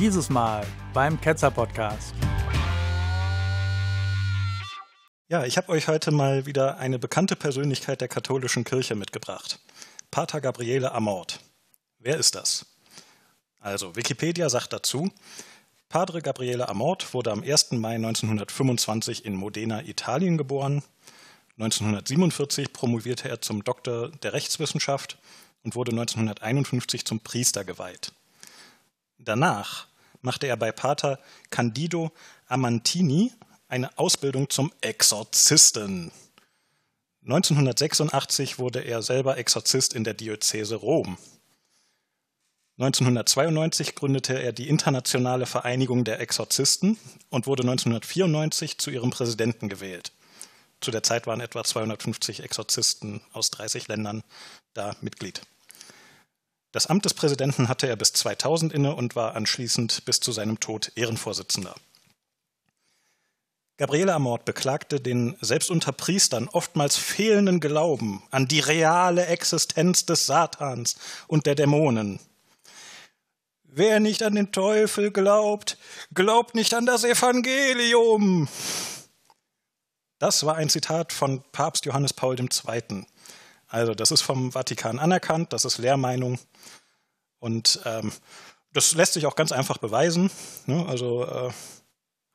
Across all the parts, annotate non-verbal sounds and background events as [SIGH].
Dieses Mal beim Ketzer Podcast. Ja, ich habe euch heute mal wieder eine bekannte Persönlichkeit der katholischen Kirche mitgebracht. Pater Gabriele Amort. Wer ist das? Also, Wikipedia sagt dazu, Padre Gabriele Amort wurde am 1. Mai 1925 in Modena, Italien geboren. 1947 promovierte er zum Doktor der Rechtswissenschaft und wurde 1951 zum Priester geweiht. Danach machte er bei Pater Candido Amantini eine Ausbildung zum Exorzisten. 1986 wurde er selber Exorzist in der Diözese Rom. 1992 gründete er die Internationale Vereinigung der Exorzisten und wurde 1994 zu ihrem Präsidenten gewählt. Zu der Zeit waren etwa 250 Exorzisten aus 30 Ländern da Mitglied. Das Amt des Präsidenten hatte er bis 2000 inne und war anschließend bis zu seinem Tod Ehrenvorsitzender. Gabriela Mord beklagte den selbst unter Priestern oftmals fehlenden Glauben an die reale Existenz des Satans und der Dämonen. Wer nicht an den Teufel glaubt, glaubt nicht an das Evangelium. Das war ein Zitat von Papst Johannes Paul II. Also das ist vom Vatikan anerkannt, das ist Lehrmeinung und ähm, das lässt sich auch ganz einfach beweisen. Ne? Also äh,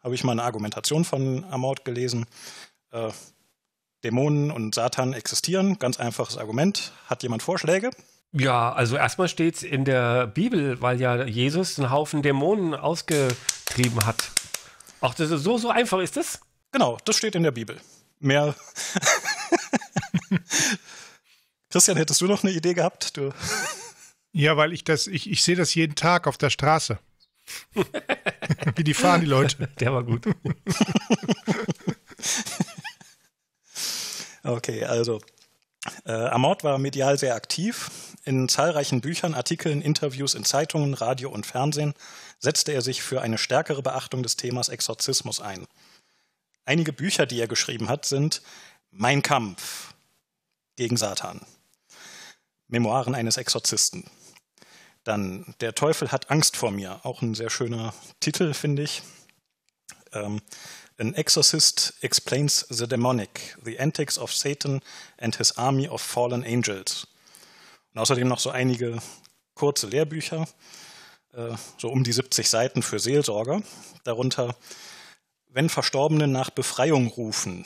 habe ich mal eine Argumentation von Amort gelesen. Äh, Dämonen und Satan existieren, ganz einfaches Argument. Hat jemand Vorschläge? Ja, also erstmal steht es in der Bibel, weil ja Jesus einen Haufen Dämonen ausgetrieben hat. Auch das ist so, so einfach ist das? Genau, das steht in der Bibel. Mehr [LAUGHS] Christian, hättest du noch eine Idee gehabt? Du. [LAUGHS] Ja, weil ich das, ich, ich sehe das jeden Tag auf der Straße. [LAUGHS] Wie die fahren, die Leute. Der war gut. [LAUGHS] okay, also. Äh, Amort war medial sehr aktiv. In zahlreichen Büchern, Artikeln, Interviews in Zeitungen, Radio und Fernsehen setzte er sich für eine stärkere Beachtung des Themas Exorzismus ein. Einige Bücher, die er geschrieben hat, sind Mein Kampf gegen Satan, Memoiren eines Exorzisten. Dann Der Teufel hat Angst vor mir, auch ein sehr schöner Titel, finde ich. Ähm, An Exorcist Explains the Demonic, The Antics of Satan and His Army of Fallen Angels. Und außerdem noch so einige kurze Lehrbücher, äh, so um die 70 Seiten für Seelsorger. Darunter Wenn Verstorbene nach Befreiung rufen,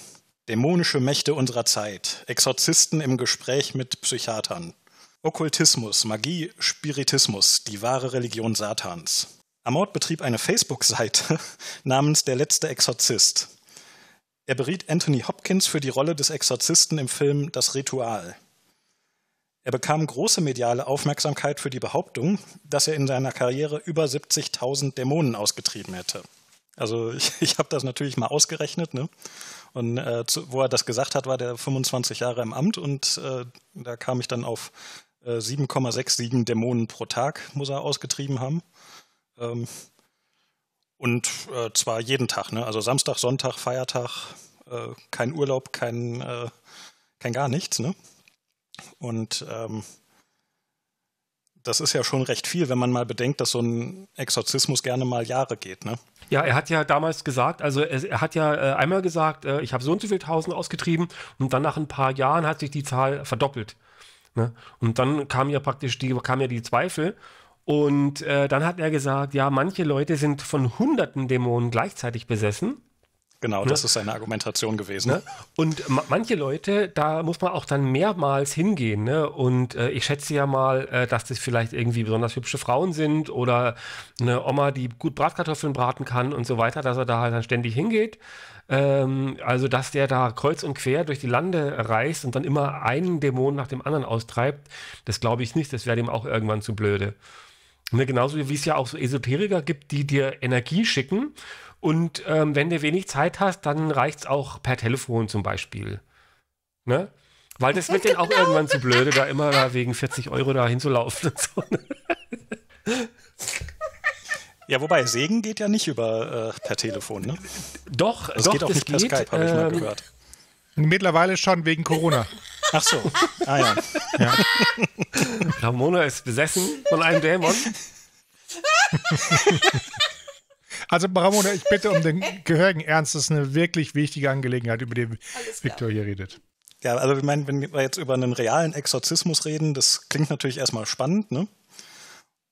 Dämonische Mächte unserer Zeit, Exorzisten im Gespräch mit Psychiatern. Okkultismus, Magie, Spiritismus, die wahre Religion Satans. Amort betrieb eine Facebook-Seite [LAUGHS] namens Der letzte Exorzist. Er beriet Anthony Hopkins für die Rolle des Exorzisten im Film Das Ritual. Er bekam große mediale Aufmerksamkeit für die Behauptung, dass er in seiner Karriere über 70.000 Dämonen ausgetrieben hätte. Also [LAUGHS] ich, ich habe das natürlich mal ausgerechnet. Ne? Und äh, zu, wo er das gesagt hat, war der 25 Jahre im Amt und äh, da kam ich dann auf äh, 7,6 Siegen Dämonen pro Tag muss er ausgetrieben haben. Ähm, und äh, zwar jeden Tag, ne? also Samstag, Sonntag, Feiertag, äh, kein Urlaub, kein, äh, kein gar nichts. Ne? Und ähm, das ist ja schon recht viel, wenn man mal bedenkt, dass so ein Exorzismus gerne mal Jahre geht. Ne? Ja, er hat ja damals gesagt, also er, er hat ja äh, einmal gesagt, äh, ich habe so und so viel Tausend ausgetrieben und dann nach ein paar Jahren hat sich die Zahl verdoppelt. Ne? Und dann kam ja praktisch die, kam ja die Zweifel. Und äh, dann hat er gesagt, ja, manche Leute sind von hunderten Dämonen gleichzeitig besessen. Genau, ne? das ist seine Argumentation gewesen. Ne? Und manche Leute, da muss man auch dann mehrmals hingehen. Ne? Und äh, ich schätze ja mal, äh, dass das vielleicht irgendwie besonders hübsche Frauen sind oder eine Oma, die gut Bratkartoffeln braten kann und so weiter, dass er da halt dann ständig hingeht. Ähm, also, dass der da kreuz und quer durch die Lande reist und dann immer einen Dämon nach dem anderen austreibt, das glaube ich nicht. Das wäre dem auch irgendwann zu blöde. Ne? Genauso wie es ja auch so Esoteriker gibt, die dir Energie schicken und ähm, wenn du wenig Zeit hast, dann reicht es auch per Telefon zum Beispiel. Ne? Weil das wird dann auch genau. irgendwann zu blöde, da immer [LAUGHS] da wegen 40 Euro da hinzulaufen und so. Ne? Ja, wobei Segen geht ja nicht über äh, per Telefon, ne? Doch, es geht auch nicht per Skype, habe ich ähm, mal gehört. Mittlerweile schon wegen Corona. Ach so. Ah ja. ja. Ramona ist besessen von einem Dämon. [LAUGHS] Also, Ramona, ne, ich bitte um den [LAUGHS] gehörigen Ernst. Das ist eine wirklich wichtige Angelegenheit, über die Viktor hier redet. Ja, also ich meine, wenn wir jetzt über einen realen Exorzismus reden, das klingt natürlich erstmal spannend, ne?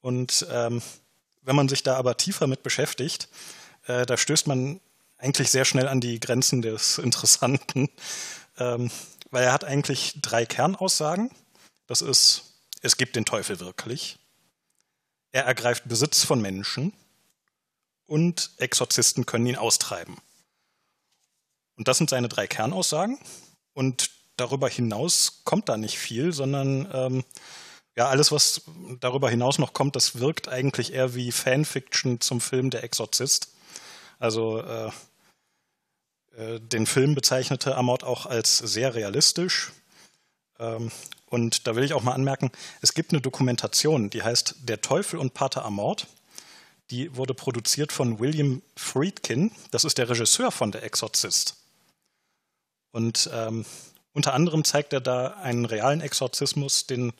Und ähm, wenn man sich da aber tiefer mit beschäftigt, äh, da stößt man eigentlich sehr schnell an die Grenzen des Interessanten, [LAUGHS] ähm, weil er hat eigentlich drei Kernaussagen. Das ist, es gibt den Teufel wirklich. Er ergreift Besitz von Menschen und Exorzisten können ihn austreiben. Und das sind seine drei Kernaussagen. Und darüber hinaus kommt da nicht viel, sondern ähm, ja, alles, was darüber hinaus noch kommt, das wirkt eigentlich eher wie Fanfiction zum Film Der Exorzist. Also äh, äh den Film bezeichnete Amort auch als sehr realistisch. Ähm, und da will ich auch mal anmerken, es gibt eine Dokumentation, die heißt Der Teufel und Pater Amort. Die wurde produziert von William Friedkin. Das ist der Regisseur von Der Exorzist. Und ähm, unter anderem zeigt er da einen realen Exorzismus, den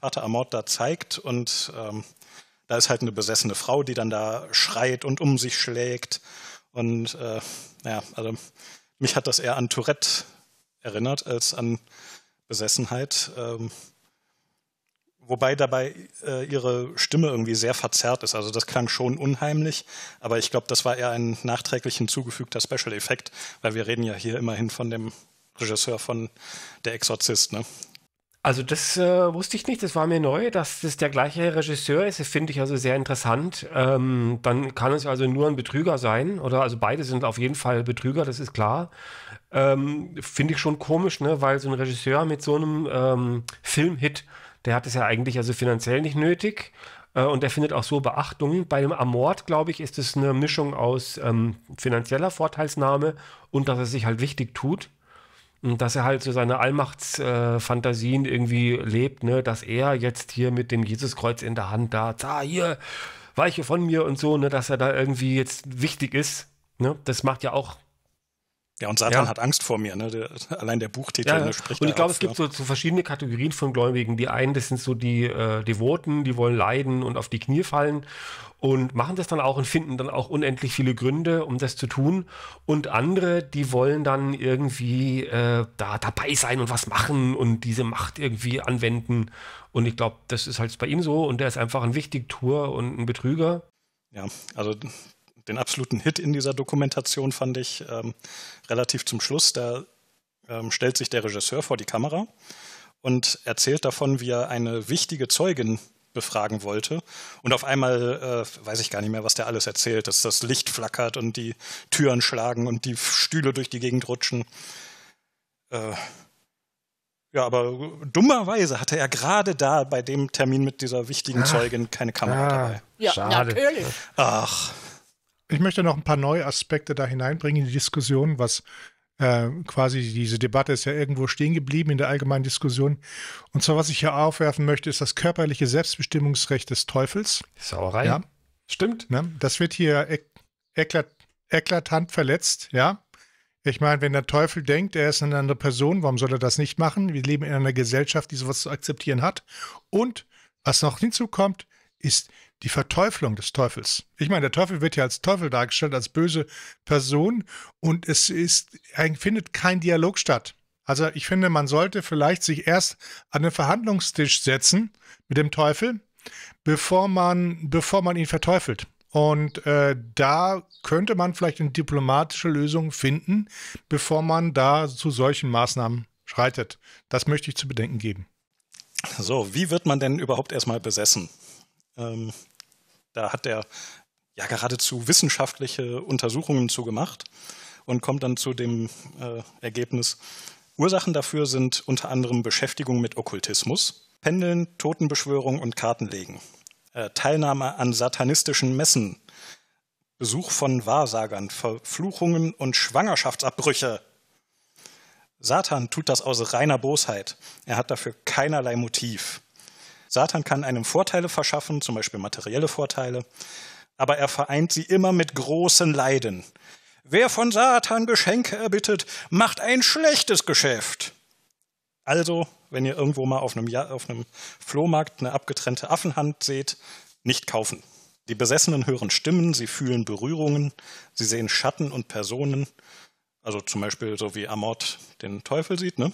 Pater Amort da zeigt. Und ähm, da ist halt eine besessene Frau, die dann da schreit und um sich schlägt. Und äh, ja, also mich hat das eher an Tourette erinnert als an Besessenheit. Ähm, Wobei dabei äh, ihre Stimme irgendwie sehr verzerrt ist. Also das klang schon unheimlich, aber ich glaube, das war eher ein nachträglich hinzugefügter Special-Effekt, weil wir reden ja hier immerhin von dem Regisseur von Der Exorzist, ne? Also das äh, wusste ich nicht, das war mir neu, dass das der gleiche Regisseur ist, das finde ich also sehr interessant. Ähm, dann kann es also nur ein Betrüger sein, oder also beide sind auf jeden Fall Betrüger, das ist klar. Ähm, finde ich schon komisch, ne? weil so ein Regisseur mit so einem ähm, Filmhit der hat es ja eigentlich also finanziell nicht nötig. Äh, und er findet auch so Beachtung. Bei dem Amort, glaube ich, ist es eine Mischung aus ähm, finanzieller Vorteilsnahme und dass er sich halt wichtig tut. Und dass er halt so seine Allmachtsfantasien äh, irgendwie lebt, ne? dass er jetzt hier mit dem Jesuskreuz in der Hand da, da, hier, weiche von mir und so, ne? dass er da irgendwie jetzt wichtig ist. Ne? Das macht ja auch ja, und Satan ja. hat Angst vor mir, ne? Der, allein der Buchtitel ja, ja. Ne, spricht. Und ich glaube, es gibt so, so, verschiedene Kategorien von Gläubigen. Die einen, das sind so die äh, Devoten, die wollen leiden und auf die Knie fallen und machen das dann auch und finden dann auch unendlich viele Gründe, um das zu tun. Und andere, die wollen dann irgendwie äh, da dabei sein und was machen und diese Macht irgendwie anwenden. Und ich glaube, das ist halt bei ihm so und der ist einfach ein Tour und ein Betrüger. Ja, also den absoluten Hit in dieser Dokumentation fand ich ähm, relativ zum Schluss. Da ähm, stellt sich der Regisseur vor die Kamera und erzählt davon, wie er eine wichtige Zeugin befragen wollte. Und auf einmal äh, weiß ich gar nicht mehr, was der alles erzählt, dass das Licht flackert und die Türen schlagen und die Stühle durch die Gegend rutschen. Äh, ja, aber dummerweise hatte er gerade da bei dem Termin mit dieser wichtigen ah. Zeugin keine Kamera ah, dabei. Ja, Schade. natürlich. Ach ich möchte noch ein paar neue Aspekte da hineinbringen in die Diskussion, was äh, quasi diese Debatte ist ja irgendwo stehen geblieben in der allgemeinen Diskussion. Und zwar, was ich hier aufwerfen möchte, ist das körperliche Selbstbestimmungsrecht des Teufels. Sauerei. Ja. Stimmt. Ne? Das wird hier eklat eklatant verletzt, ja. Ich meine, wenn der Teufel denkt, er ist eine andere Person, warum soll er das nicht machen? Wir leben in einer Gesellschaft, die sowas zu akzeptieren hat. Und was noch hinzukommt, ist die Verteuflung des Teufels. Ich meine, der Teufel wird ja als Teufel dargestellt, als böse Person und es ist, findet kein Dialog statt. Also ich finde, man sollte vielleicht sich erst an den Verhandlungstisch setzen mit dem Teufel, bevor man, bevor man ihn verteufelt. Und äh, da könnte man vielleicht eine diplomatische Lösung finden, bevor man da zu solchen Maßnahmen schreitet. Das möchte ich zu bedenken geben. So, wie wird man denn überhaupt erstmal besessen? Ähm, da hat er ja geradezu wissenschaftliche Untersuchungen zu gemacht und kommt dann zu dem äh, Ergebnis, Ursachen dafür sind unter anderem Beschäftigung mit Okkultismus, Pendeln, Totenbeschwörung und Kartenlegen, äh, Teilnahme an satanistischen Messen, Besuch von Wahrsagern, Verfluchungen und Schwangerschaftsabbrüche. Satan tut das aus reiner Bosheit. Er hat dafür keinerlei Motiv. Satan kann einem Vorteile verschaffen, zum Beispiel materielle Vorteile, aber er vereint sie immer mit großen Leiden. Wer von Satan Geschenke erbittet, macht ein schlechtes Geschäft. Also, wenn ihr irgendwo mal auf einem, ja auf einem Flohmarkt eine abgetrennte Affenhand seht, nicht kaufen. Die Besessenen hören Stimmen, sie fühlen Berührungen, sie sehen Schatten und Personen, also zum Beispiel so wie Amort den Teufel sieht. Ne?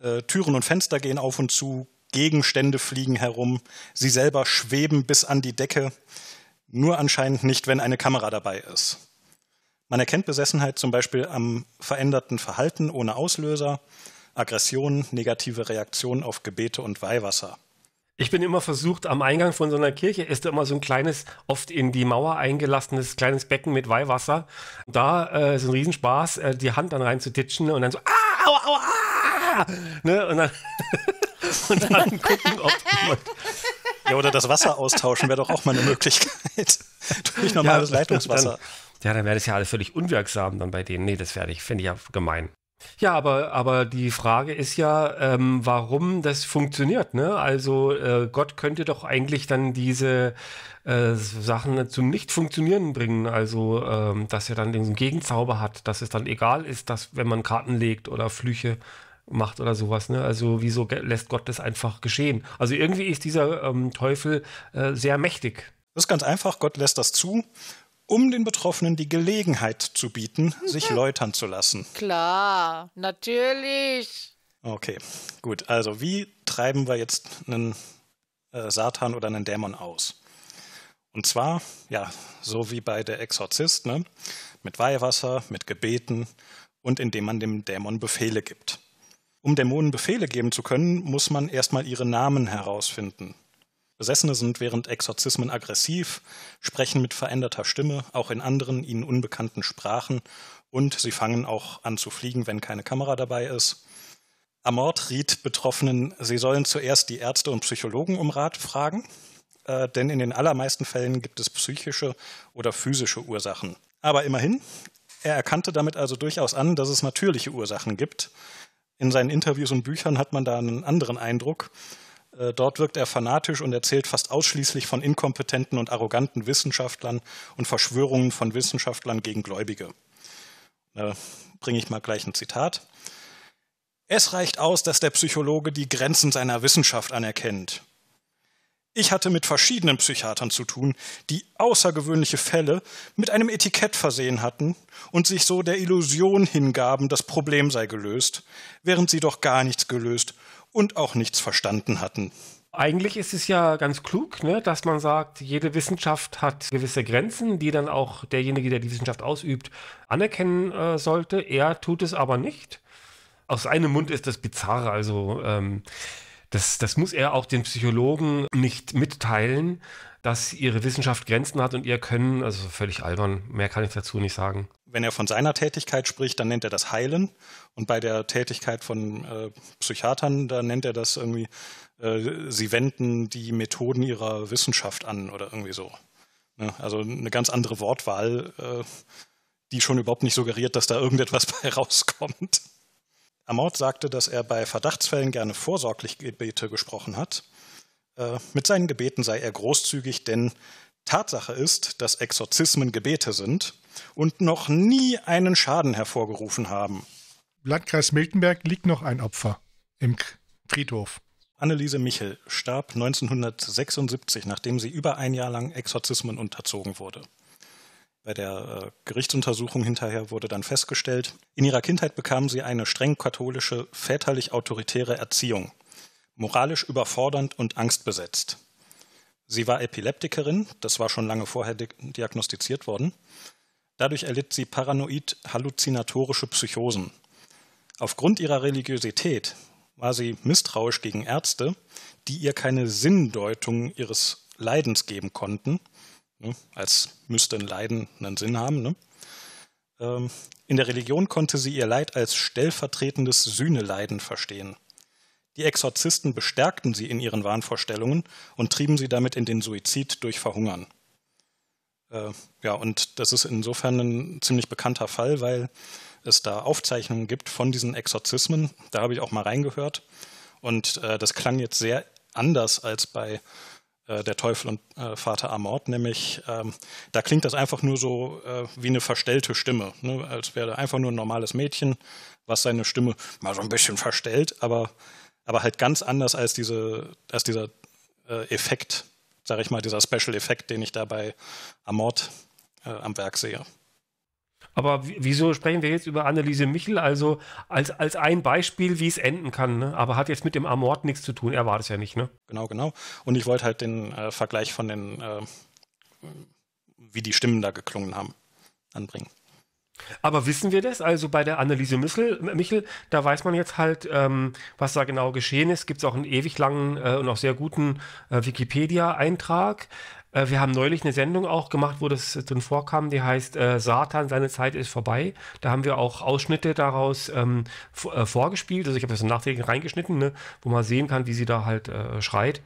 Äh, Türen und Fenster gehen auf und zu, Gegenstände fliegen herum, sie selber schweben bis an die Decke, nur anscheinend nicht, wenn eine Kamera dabei ist. Man erkennt Besessenheit zum Beispiel am veränderten Verhalten ohne Auslöser, Aggressionen, negative Reaktionen auf Gebete und Weihwasser. Ich bin immer versucht, am Eingang von so einer Kirche ist da immer so ein kleines, oft in die Mauer eingelassenes kleines Becken mit Weihwasser. Da äh, ist ein Riesenspaß, äh, die Hand dann reinzutitschen und dann so, ah, aua, aua, ah! Ne? Und dann [LAUGHS] [LAUGHS] und dann gucken, ob jemand. Ja, oder das Wasser austauschen wäre doch auch mal eine Möglichkeit. [LAUGHS] Durch normales ja, Leitungswasser. Dann, ja, dann wäre das ja alles völlig unwirksam dann bei denen. Nee, das werde ich, finde ich ja gemein. Ja, aber, aber die Frage ist ja, ähm, warum das funktioniert. Ne? Also äh, Gott könnte doch eigentlich dann diese äh, Sachen zum Nicht-Funktionieren bringen. Also, ähm, dass er dann diesen Gegenzauber hat, dass es dann egal ist, dass wenn man Karten legt oder Flüche macht oder sowas. Ne? Also wieso lässt Gott das einfach geschehen? Also irgendwie ist dieser ähm, Teufel äh, sehr mächtig. Das ist ganz einfach, Gott lässt das zu, um den Betroffenen die Gelegenheit zu bieten, sich mhm. läutern zu lassen. Klar, natürlich. Okay, gut. Also wie treiben wir jetzt einen äh, Satan oder einen Dämon aus? Und zwar, ja, so wie bei der Exorzist, ne? mit Weihwasser, mit Gebeten und indem man dem Dämon Befehle gibt. Um Dämonen Befehle geben zu können, muss man erstmal ihre Namen herausfinden. Besessene sind während Exorzismen aggressiv, sprechen mit veränderter Stimme, auch in anderen ihnen unbekannten Sprachen und sie fangen auch an zu fliegen, wenn keine Kamera dabei ist. Amort riet Betroffenen, sie sollen zuerst die Ärzte und Psychologen um Rat fragen, äh, denn in den allermeisten Fällen gibt es psychische oder physische Ursachen. Aber immerhin, er erkannte damit also durchaus an, dass es natürliche Ursachen gibt, in seinen Interviews und Büchern hat man da einen anderen Eindruck. Äh, dort wirkt er fanatisch und erzählt fast ausschließlich von inkompetenten und arroganten Wissenschaftlern und Verschwörungen von Wissenschaftlern gegen Gläubige. Da bringe ich mal gleich ein Zitat. Es reicht aus, dass der Psychologe die Grenzen seiner Wissenschaft anerkennt. Ich hatte mit verschiedenen Psychiatern zu tun, die außergewöhnliche Fälle mit einem Etikett versehen hatten und sich so der Illusion hingaben, das Problem sei gelöst, während sie doch gar nichts gelöst und auch nichts verstanden hatten. Eigentlich ist es ja ganz klug, ne, dass man sagt, jede Wissenschaft hat gewisse Grenzen, die dann auch derjenige, der die Wissenschaft ausübt, anerkennen äh, sollte. Er tut es aber nicht. Aus einem Mund ist das bizarr. Also ähm, das, das muss er auch den Psychologen nicht mitteilen, dass ihre Wissenschaft Grenzen hat und ihr Können, also völlig albern, mehr kann ich dazu nicht sagen. Wenn er von seiner Tätigkeit spricht, dann nennt er das Heilen und bei der Tätigkeit von äh, Psychiatern, da nennt er das irgendwie, äh, sie wenden die Methoden ihrer Wissenschaft an oder irgendwie so. Ne? Also eine ganz andere Wortwahl, äh, die schon überhaupt nicht suggeriert, dass da irgendetwas bei [LAUGHS] rauskommt. Amort sagte, dass er bei Verdachtsfällen gerne vorsorglich Gebete gesprochen hat. Äh, mit seinen Gebeten sei er großzügig, denn Tatsache ist, dass Exorzismen Gebete sind und noch nie einen Schaden hervorgerufen haben. Landkreis Miltenberg liegt noch ein Opfer im Friedhof. Anneliese Michel starb 1976, nachdem sie über ein Jahr lang Exorzismen unterzogen wurde. Bei der äh, Gerichtsuntersuchung hinterher wurde dann festgestellt, in ihrer Kindheit bekam sie eine streng katholische, väterlich autoritäre Erziehung, moralisch überfordernd und angstbesetzt. Sie war Epileptikerin, das war schon lange vorher diagnostiziert worden. Dadurch erlitt sie paranoid halluzinatorische Psychosen. Aufgrund ihrer Religiosität war sie misstrauisch gegen Ärzte, die ihr keine Sinndeutung ihres Leidens geben konnten ne? als müsste ein Leiden einen Sinn haben. Ne? Ähm, in der Religion konnte sie ihr Leid als stellvertretendes Sühneleiden verstehen. Die Exorzisten bestärkten sie in ihren Wahnvorstellungen und trieben sie damit in den Suizid durch Verhungern. Äh, ja, und das ist insofern ein ziemlich bekannter Fall, weil es da Aufzeichnungen gibt von diesen Exorzismen. Da habe ich auch mal reingehört. Und äh, das klang jetzt sehr anders als bei äh, der Teufel und äh, Vater Amort, nämlich ähm, da klingt das einfach nur so äh, wie eine verstellte Stimme, ne? als wäre einfach nur ein normales Mädchen, was seine Stimme mal so ein bisschen verstellt, aber, aber halt ganz anders als, diese, als dieser äh, Effekt, sage ich mal, dieser Special-Effekt, den ich da bei Amort äh, am Werk sehe. Aber wieso sprechen wir jetzt über Anneliese Michel? Also als, als ein Beispiel, wie es enden kann. Ne? Aber hat jetzt mit dem Amort nichts zu tun. Er war das ja nicht. Ne? Genau, genau. Und ich wollte halt den äh, Vergleich von den, äh, wie die Stimmen da geklungen haben, anbringen. Aber wissen wir das? Also bei der Anneliese Michel, Michel da weiß man jetzt halt, ähm, was da genau geschehen ist. Gibt es auch einen ewig langen äh, und auch sehr guten äh, Wikipedia-Eintrag. Äh, wir haben neulich eine Sendung auch gemacht, wo das äh, drin vorkam, die heißt äh, Satan, seine Zeit ist vorbei. Da haben wir auch Ausschnitte daraus ähm, äh, vorgespielt. Also ich habe das nachträglich reingeschnitten, ne, wo man sehen kann, wie sie da halt äh, schreit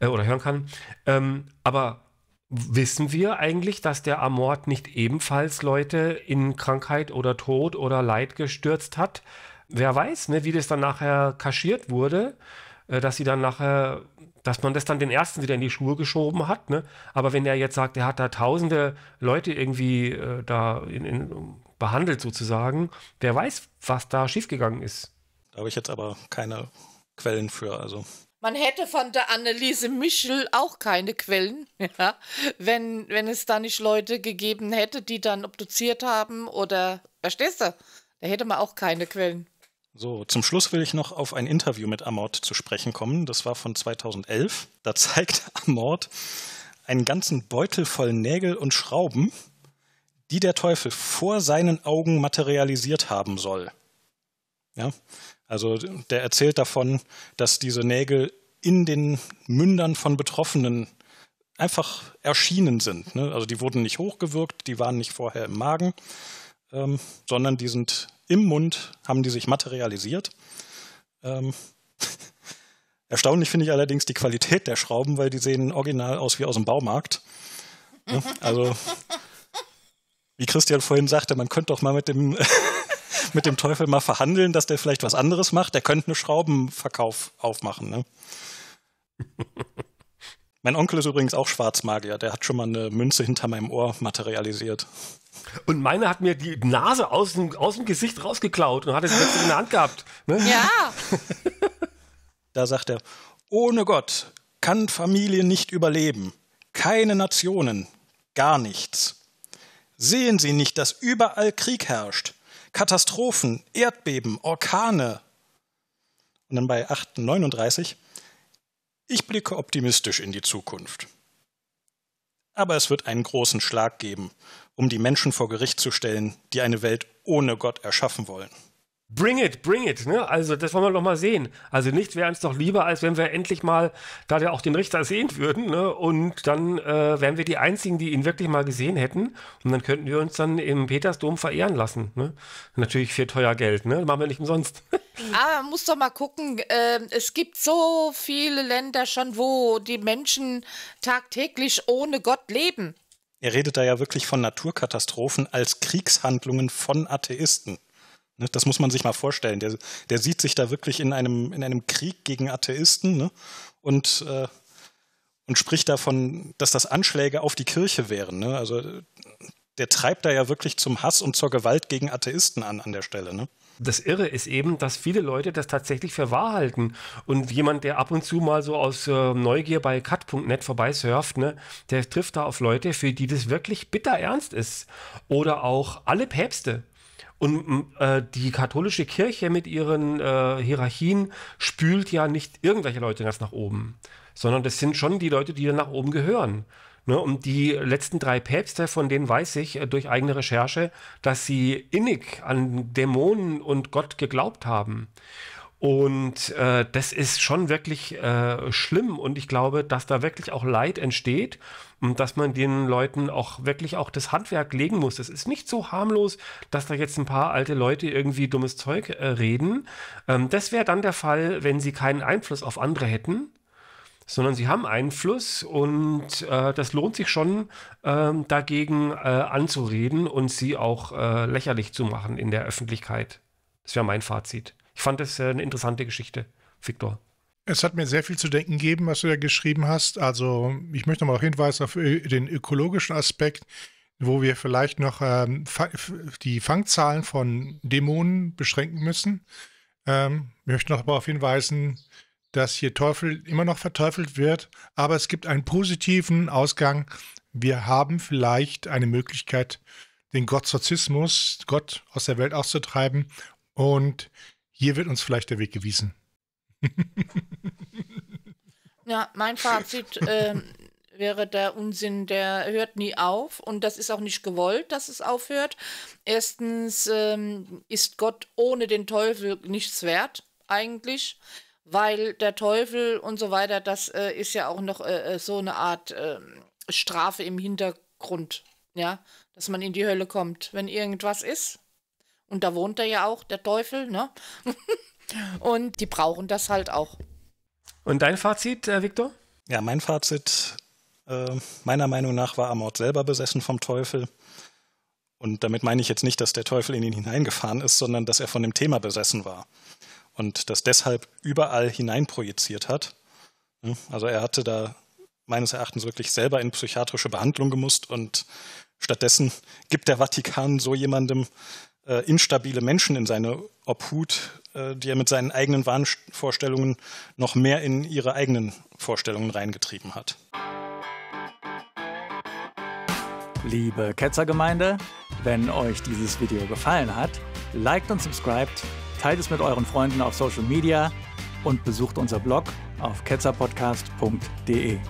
oder hören kann. Ähm, aber wissen wir eigentlich, dass der Amort nicht ebenfalls Leute in Krankheit oder Tod oder Leid gestürzt hat? Wer weiß, ne, wie das dann nachher kaschiert wurde, dass sie dann nachher dass man das dann den ersten wieder in die Schuhe geschoben hat. Ne? Aber wenn er jetzt sagt, er hat da tausende Leute irgendwie äh, da in, in, behandelt sozusagen, wer weiß, was da schiefgegangen ist. Da habe ich jetzt aber keine Quellen für. Also man hätte von der Anneliese Michel auch keine Quellen, [LAUGHS] ja, wenn, wenn es da nicht Leute gegeben hätte, die dann obduziert haben oder, verstehst du? Da hätte man auch keine Quellen. So, zum Schluss will ich noch auf ein Interview mit Amort zu sprechen kommen. Das war von 2011. Da [LAUGHS] zeigt Amort einen ganzen Beutel voll Nägel und Schrauben, die der Teufel vor seinen Augen materialisiert haben soll. Ja, also der erzählt davon, dass diese Nägel in den Mündern von Betroffenen einfach erschienen sind. Ne? Also die wurden nicht hochgewirkt, die waren nicht vorher im Magen, ähm, sondern die sind im Mund haben die sich materialisiert. Ähm, [LAUGHS] erstaunlich finde ich allerdings die Qualität der Schrauben, weil die sehen original aus wie aus dem Baumarkt. Ja, also, wie Christian vorhin sagte, man könnte doch mal mit dem, [LAUGHS] mit dem Teufel mal verhandeln, dass der vielleicht was anderes macht. Der könnte einen Schraubenverkauf aufmachen. Ne? [LAUGHS] Mein Onkel ist übrigens auch Schwarzmagier. Der hat schon mal eine Münze hinter meinem Ohr materialisiert. Und meine hat mir die Nase aus dem, aus dem Gesicht rausgeklaut und hat es plötzlich in der Hand gehabt. Ne? Ja. [LAUGHS] da sagt er, ohne Gott kann Familie nicht überleben. Keine Nationen. Gar nichts. Sehen Sie nicht, dass überall Krieg herrscht? Katastrophen, Erdbeben, Orkane. Und dann bei 839. Ich blicke optimistisch in die Zukunft. Aber es wird einen großen Schlag geben, um die Menschen vor Gericht zu stellen, die eine Welt ohne Gott erschaffen wollen. Bring it, bring it. Ne? Also das wollen wir doch mal sehen. Also nichts wäre uns doch lieber, als wenn wir endlich mal da ja auch den Richter sehen würden. Ne? Und dann äh, wären wir die Einzigen, die ihn wirklich mal gesehen hätten. Und dann könnten wir uns dann im Petersdom verehren lassen. Ne? Natürlich für teuer Geld. Ne? machen wir nicht umsonst. Aber [LAUGHS] man ah, muss doch mal gucken. Äh, es gibt so viele Länder schon, wo die Menschen tagtäglich ohne Gott leben. Er redet da ja wirklich von Naturkatastrophen als Kriegshandlungen von Atheisten. Ne, das muss man sich mal vorstellen. Der, der sieht sich da wirklich in einem, in einem Krieg gegen Atheisten ne? und, äh, und spricht davon, dass das Anschläge auf die Kirche wären. Ne? Also der treibt da ja wirklich zum Hass und zur Gewalt gegen Atheisten an an der Stelle. Ne? Das Irre ist eben, dass viele Leute das tatsächlich für wahr halten. Und jemand, der ab und zu mal so aus äh, Neugier bei cut.net vorbeisurft, ne, der trifft da auf Leute, für die das wirklich bitter ernst ist. Oder auch alle Päpste. Und äh, die katholische Kirche mit ihren äh, Hierarchien spült ja nicht irgendwelche Leute ganz nach oben, sondern das sind schon die Leute, die dann nach oben gehören. Ne? Und die letzten drei Päpste, von denen weiß ich äh, durch eigene Recherche, dass sie innig an Dämonen und Gott geglaubt haben. Und äh, das ist schon wirklich äh, schlimm und ich glaube, dass da wirklich auch Leid entsteht und dass man den Leuten auch wirklich auch das Handwerk legen muss. Es ist nicht so harmlos, dass da jetzt ein paar alte Leute irgendwie dummes Zeug äh, reden. Ähm, das wäre dann der Fall, wenn sie keinen Einfluss auf andere hätten, sondern sie haben Einfluss und äh, das lohnt sich schon, äh, dagegen äh, anzureden und sie auch äh, lächerlich zu machen in der Öffentlichkeit. Das wäre mein Fazit. Ich fand es äh, eine interessante Geschichte, Viktor. Es hat mir sehr viel zu denken gegeben, was du da geschrieben hast. Also ich möchte nochmal hinweisen auf äh, den ökologischen Aspekt, wo wir vielleicht noch ähm, die Fangzahlen von Dämonen beschränken müssen. Ähm, ich möchte noch darauf hinweisen, dass hier Teufel immer noch verteufelt wird, aber es gibt einen positiven Ausgang. Wir haben vielleicht eine Möglichkeit, den Gottsoziismus, Gott aus der Welt auszutreiben und hier wird uns vielleicht der Weg gewiesen. [LAUGHS] ja, mein Fazit äh, wäre der Unsinn, der hört nie auf und das ist auch nicht gewollt, dass es aufhört. Erstens ähm, ist Gott ohne den Teufel nichts wert, eigentlich, weil der Teufel und so weiter, das äh, ist ja auch noch äh, äh so eine Art ähm, Strafe im Hintergrund, ja, dass man in die Hölle kommt, wenn irgendwas ist und da wohnt er ja auch, der Teufel, ne? [LAUGHS] und die brauchen das halt auch. Und dein Fazit, äh, Viktor? Ja, mein Fazit, äh, meiner Meinung nach, war Amort selber besessen vom Teufel. Und damit meine ich jetzt nicht, dass der Teufel in ihn hineingefahren ist, sondern dass er von dem Thema besessen war. Und das deshalb überall hineinprojiziert hat. Hm, also er hatte da meines Erachtens wirklich selber in psychiatrische Behandlung gemusst und stattdessen gibt der Vatikan so jemandem äh, instabile Menschen in seine Obhut, äh, die er mit seinen eigenen Wahnvorstellungen noch mehr in ihre eigenen Vorstellungen reingetrieben hat. Liebe Ketzergemeinde, wenn euch dieses Video gefallen hat, liked und subscribed, teilt es mit euren Freunden auf Social Media und besucht unser Blog auf ketzerpodcast.de.